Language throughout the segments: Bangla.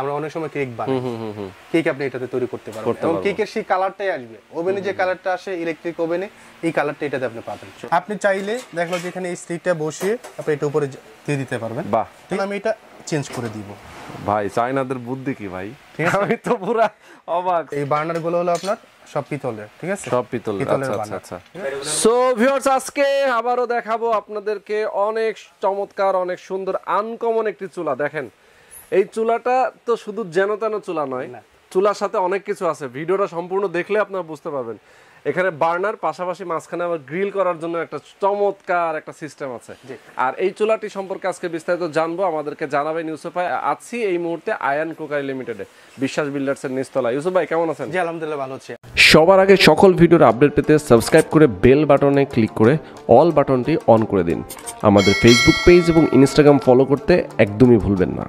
আমরা অনেক সময় কেক বানাই কেক আপনি এটাতে তৈরি করতে পারবেন এবং কেকের সেই কালারটাই আসবে ওভেনে যে কালারটা আসে ইলেকট্রিক ওভেনে এই কালারটা এটাতে আপনি পাবেন আপনি চাইলে দেখলো যে এখানে এই স্টিকটা বসিয়ে আপনি এটা উপরে দিয়ে দিতে পারবেন বাহ আমি এটা চেঞ্জ করে দিব ভাই চাইনাদের বুদ্ধি কি ভাই আমি তো পুরো অবাক এই বার্নার গুলো হলো আপনার সব পিতলের ঠিক আছে সব পিতলের আচ্ছা আচ্ছা সো ভিউয়ার্স আচ্ছা। আজকে আবারো দেখাবো আপনাদেরকে অনেক চমৎকার অনেক সুন্দর আনকমন একটি চুলা দেখেন এই চুলাটা তো শুধু যেন তেন চুলা নয় চুলার সাথে অনেক কিছু আছে ভিডিওটা সম্পূর্ণ দেখলে আপনারা বুঝতে পারবেন এখানে বার্নার পাশাপাশি মাঝখানে আবার গ্রিল করার জন্য একটা চমৎকার একটা সিস্টেম আছে আর এই চুলাটি সম্পর্কে আজকে বিস্তারিত জানবো আমাদেরকে জানাবেন ইউসুফ ভাই আছি এই মুহূর্তে আয়ান কুকারি লিমিটেডে বিশ্বাস বিল্ডার্স এর নিস্তলা ইউসুফ ভাই কেমন আছেন জি আলহামদুলিল্লাহ ভালো আছে সবার আগে সকল ভিডিওর আপডেট পেতে সাবস্ক্রাইব করে বেল বাটনে ক্লিক করে অল বাটনটি অন করে দিন আমাদের ফেসবুক পেজ এবং ইনস্টাগ্রাম ফলো করতে একদমই ভুলবেন না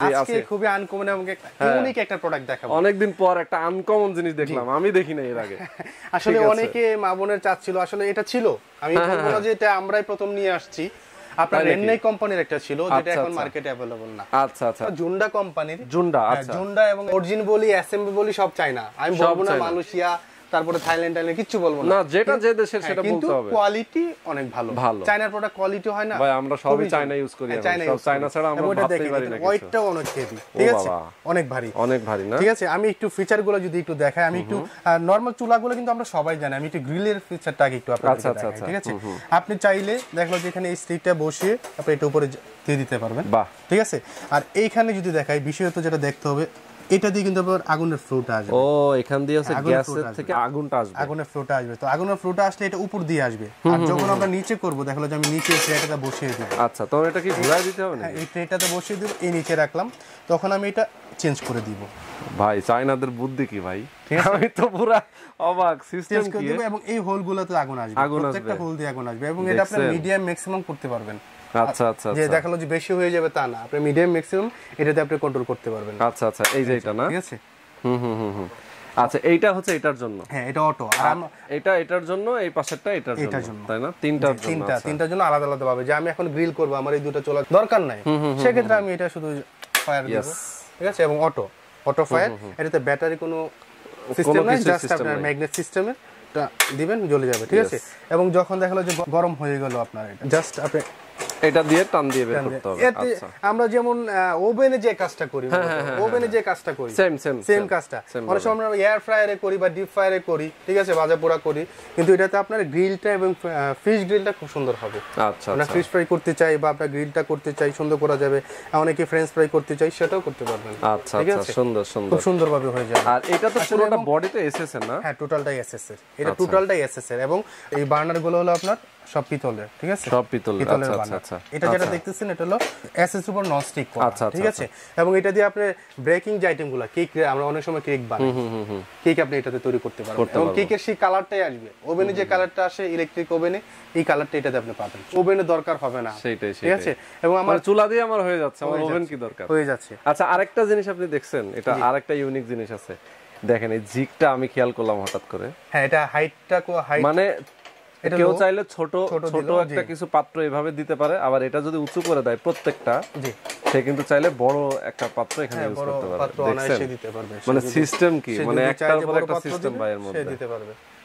হ্যাঁ। এটা ছিল আমি হ্যাঁ, হ্যাঁ, আমরাই প্রথম নিয়ে আসছি আপনার কোম্পানির একটা ছিল যেটা আচ্ছা, এখন মার্কেটে আচ্ছা। না আচ্ছা আচ্ছা জুন্ডা কোম্পানির জুন্ডা জুন্ডা এবং অরিজিন বলি সব আমি মালয়েশিয়া তারপরে থাইল্যান্ড টাইল্যান্ড কিছু বলবো না যেটা যে দেশের হ্যাঁ, সেটা বলতে হবে কিন্তু কোয়ালিটি অনেক ভালো ভালো চায়নার প্রোডাক্ট কোয়ালিটি হয় না ভাই আমরা সবই চায়না ইউজ করি হ্যাঁ, সব চায়না ছাড়া আমরা ভাবতেই পারি না ওইটাও অনেক হেভি ঠিক আছে অনেক ভারী অনেক ভারী না ঠিক আছে আমি একটু ফিচারগুলো যদি একটু দেখাই আমি একটু নরমাল চুলাগুলো কিন্তু আমরা সবাই জানি আমি একটু গ্রিলের ফিচারটা একটু আপনাদের আচ্ছা, আচ্ছা, দেখাই আচ্ছা। ঠিক আছে আপনি চাইলে দেখলো যে এখানে এই স্টিকটা বসিয়ে আপনি এটা উপরে দিয়ে দিতে পারবেন বাহ ঠিক আছে আর এইখানে যদি দেখাই বিশেষত যেটা দেখতে হবে এটা দিয়ে কিন্তু আবার আগুনের ফ্লোটা আসবে ও এখান দিয়ে হচ্ছে গ্যাসের থেকে আগুনটা আসবে আগুনের ফ্লোটা আসবে তো আগুনের ফ্লোটা আসলে এটা উপর দিয়ে আসবে আর যখন আমরা নিচে করব দেখো যে আমি নিচে এই ট্রেটা বসিয়ে দিই আচ্ছা তোমরা এটা কি ঘুরাই দিতে হবে হ্যাঁ, না এই ট্রেটাতে বসিয়ে দিব এই নিচে রাখলাম তখন আমি এটা চেঞ্জ করে দিব ভাই চাইনাদের বুদ্ধি কি ভাই আমি তো পুরো অবাক সিস্টেম কি এবং এই হোলগুলোতে আগুন আসবে প্রত্যেকটা হোল দিয়ে আগুন আসবে এবং এটা আপনি মিডিয়াম ম্যাক্সিমাম করতে পারবেন আচ্ছা আচ্ছা যে আচ্ছা। দেখালো যে বেশি হয়ে যাবে তা না আপনি মিডিয়াম ম্যাক্সিমাম এটাতে আপনি কন্ট্রোল করতে পারবেন আচ্ছা আচ্ছা এই যে এটা না ঠিক আছে হুম হুম হুম আচ্ছা এইটা হচ্ছে এটার জন্য হ্যাঁ এটা অটো আর এটা এটার জন্য এই পাশেরটা এটার জন্য তাই না তিনটা আচ্ছা। তিনটার জন্য আলাদা আলাদা ভাবে যে আমি এখন গ্রিল করব আমার এই দুটো চলা দরকার নাই সেক্ষেত্রে আমি এটা শুধু ফায়ার ঠিক আছে এবং অটো অটো ফায়ার এটাতে ব্যাটারি কোনো সিস্টেম নাই জাস্ট আপনার ম্যাগনেট সিস্টেমে দিবেন জ্বলে যাবে ঠিক আছে এবং যখন দেখালো যে গরম হয়ে গেল আপনার এটা জাস্ট আপনি এটা দিয়ে টান দিয়ে বের করতে হবে আচ্ছা আমরা যেমন ওভেনে যে কাজটা করি হ্যাঁ, হ্যাঁ, হ্যাঁ, ওভেনে যে কাজটা করি সেম সেম সেম কাজটা অনেক সময় আমরা এয়ার ফ্রায়ারে করি বা ডিপ ফ্রায়ারে করি ঠিক আছে ভাজা পোড়া করি কিন্তু এটাতে আপনার গ্রিলটা এবং ফিশ গ্রিলটা খুব সুন্দর হবে আচ্ছা আপনি ফিশ ফ্রাই করতে চাই বা আপনি গ্রিলটা করতে চাই সুন্দর করা যাবে অনেকে ফ্রেঞ্চ ফ্রাই করতে চাই সেটাও করতে পারবেন আচ্ছা ঠিক আচ্ছা, আছে সুন্দর সুন্দর খুব সুন্দরভাবে হয়ে যাবে আর এটা তো পুরোটা বডিতে এসএসএস না হ্যাঁ টোটালটাই এসএসএস এটা টোটালটাই আচ্ছা। এসএসএস এবং এই বার্নার গুলো হলো আপনার সব পিতলের ঠিক আছে সব পিতলের পিতলের আচ্ছা, আচ্ছা, আচ্ছা। এটা যেটা আচ্ছা। দেখতেছেন এটা হলো এসএস উপর নন স্টিক আচ্ছা ঠিক আছে এবং এটা দিয়ে আপনি ব্রেকিং যে আইটেমগুলো কেক আমরা অনেক সময় কেক বানাই কেক আপনি এটাতে তৈরি করতে পারবেন এবং কেকের সেই কালারটাই আসবে ওভেনে যে কালারটা আসে ইলেকট্রিক ওভেনে এই কালারটা এটাতে আপনি পাবেন ওভেনে দরকার হবে না সেটাই ঠিক আছে এবং আমার মানে চুলা দিয়ে আমার হয়ে যাচ্ছে আমার ওভেন কি দরকার হয়ে যাচ্ছে আচ্ছা আরেকটা জিনিস আপনি দেখছেন এটা আরেকটা ইউনিক জিনিস আছে দেখেন এই জিগটা আমি খেয়াল করলাম হঠাৎ করে হ্যাঁ এটা হাইটটা মানে কেউ চাইলে ছোট ছোট একটা কিছু পাত্র এভাবে দিতে পারে আবার এটা যদি উঁচু করে দেয় প্রত্যেকটা সে কিন্তু চাইলে বড় একটা পাত্র এখানে ইউজ হ্যাঁ, করতে পারবে মানে সিস্টেম কি মানে একটার উপর একটা সিস্টেম ভাইয়ের মধ্যে দিতে পারবে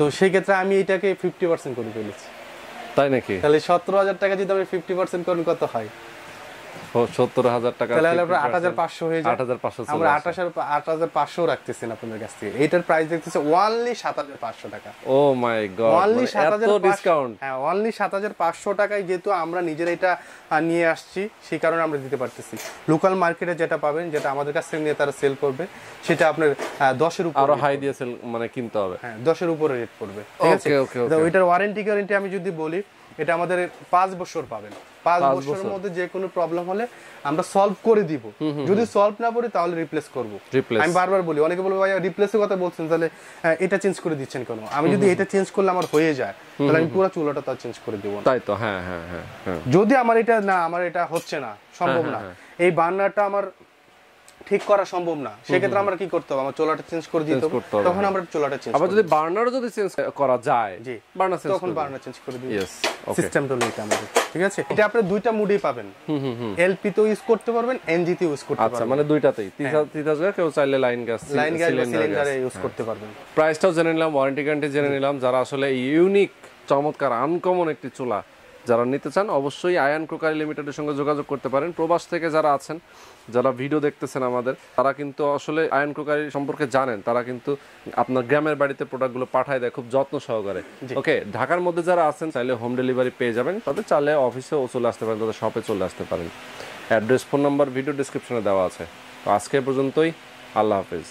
তো সেক্ষেত্রে আমি এটাকে ফিফটি পার্সেন্ট করে ফেলেছি তাই নাকি তাহলে সতেরো হাজার টাকা যদি আমি ফিফটি পার্সেন্ট করেন কত হয় সত্তর হাজার টাকা তাহলে আপনার আট হাজার পাঁচশো হয়ে আট হাজার পাঁচশো আমরা আঠাশ আট হাজার পাঁচশো রাখতেছেন আপনাদের কাছ থেকে প্রাইস দেখতেছে সাত হাজার পাঁচশো টাকা ও মাই মানে গড সাত হাজার ডিসকাউন্ট হ্যাঁ সাত হাজার পাঁচশো টাকায় যেহেতু আমরা নিজেরা এটা নিয়ে আসছি সেই কারণে আমরা দিতে পারতেছি লোকাল মার্কেটে যেটা পাবেন যেটা আমাদের কাছ থেকে নিয়ে তারা সেল করবে সেটা আপনার দশের উপর আরো হাই দিয়ে সেল মানে কিনতে হবে হ্যাঁ দশের উপরে রেট পড়বে ঠিক আছে ওইটার ওয়ারেন্টি গ্যারেন্টি আমি যদি বলি এটা আমাদের পাঁচ বছর পাবেন পাঁচ বছরের মধ্যে যে কোনো প্রবলেম হলে আমরা সলভ করে দিব যদি সলভ না করি তাহলে রিপ্লেস করব আমি বারবার বলি অনেকে বলবো ভাই রিপ্লেসের কথা বলছেন তাহলে এটা চেঞ্জ করে দিচ্ছেন কেন আমি যদি এটা চেঞ্জ করলে আমার হয়ে যায় তাহলে আমি পুরো চুলাটা তো চেঞ্জ করে দেব তাই তো হ্যাঁ, হ্যাঁ হ্যাঁ হ্যাঁ যদি আমার এটা না আমার এটা হচ্ছে না সম্ভব হ্যাঁ, না হ্যাঁ, এই বার্নারটা আমার ঠিক করা সম্ভব না সেক্ষেত্রে আমরা কি করতে হবে আমার চোলাটা চেঞ্জ করে দিতে তখন আমরা চোলাটা চেঞ্জ আবার যদি বার্নারও যদি চেঞ্জ করা যায় জি বার্নার চেঞ্জ তখন বার্নার চেঞ্জ করে দিই यस সিস্টেম তো এটা আমাদের ঠিক আছে এটা আপনি দুইটা মুডেই পাবেন হুম হুম এলপি তো ইউজ করতে পারবেন এনজি তে ইউজ করতে পারবেন আচ্ছা মানে দুইটাতেই তিতা তিতা 30000 কেউ চাইলে লাইন গ্যাস লাইন গ্যাস সিলিন্ডারে ইউজ করতে পারবেন প্রাইসটাও জেনে নিলাম ওয়ারেন্টি গ্যারান্টি জেনে নিলাম যারা আসলে ইউনিক চমৎকার আনকমন একটি চুলা যারা নিতে চান অবশ্যই আয়ান ক্রোকারি লিমিটেডের সঙ্গে যোগাযোগ করতে পারেন প্রবাস থেকে যারা আছেন যারা ভিডিও দেখতেছেন আমাদের তারা কিন্তু আসলে আয়ন ক্রোকারি সম্পর্কে জানেন তারা কিন্তু আপনার গ্রামের বাড়িতে প্রোডাক্টগুলো পাঠায় দেয় খুব যত্ন সহকারে ওকে ঢাকার মধ্যে যারা আছেন চাইলে হোম ডেলিভারি পেয়ে যাবেন তাদের চাইলে অফিসেও চলে আসতে পারেন তাদের শপে চলে আসতে পারেন অ্যাড্রেস ফোন নাম্বার ভিডিও ডিসক্রিপশনে দেওয়া আছে তো আজকে পর্যন্তই আল্লাহ হাফিজ